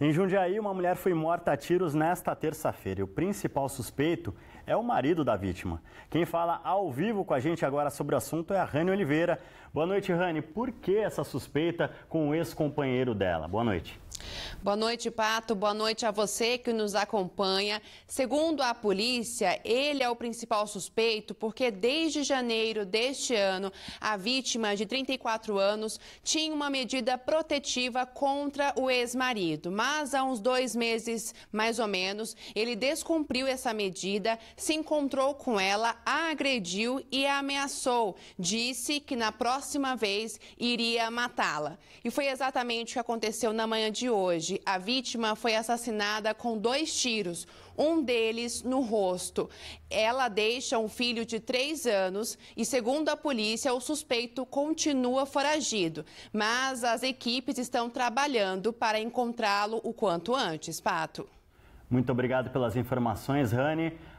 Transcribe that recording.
Em Jundiaí, uma mulher foi morta a tiros nesta terça-feira. E o principal suspeito é o marido da vítima. Quem fala ao vivo com a gente agora sobre o assunto é a Rani Oliveira. Boa noite, Rani. Por que essa suspeita com o ex-companheiro dela? Boa noite. Boa noite, Pato. Boa noite a você que nos acompanha. Segundo a polícia, ele é o principal suspeito porque desde janeiro deste ano, a vítima de 34 anos tinha uma medida protetiva contra o ex-marido. Mas há uns dois meses, mais ou menos, ele descumpriu essa medida, se encontrou com ela, a agrediu e a ameaçou. Disse que na próxima vez iria matá-la. E foi exatamente o que aconteceu na manhã de hoje hoje, a vítima foi assassinada com dois tiros, um deles no rosto. Ela deixa um filho de três anos e, segundo a polícia, o suspeito continua foragido. Mas as equipes estão trabalhando para encontrá-lo o quanto antes. Pato. Muito obrigado pelas informações, Rani.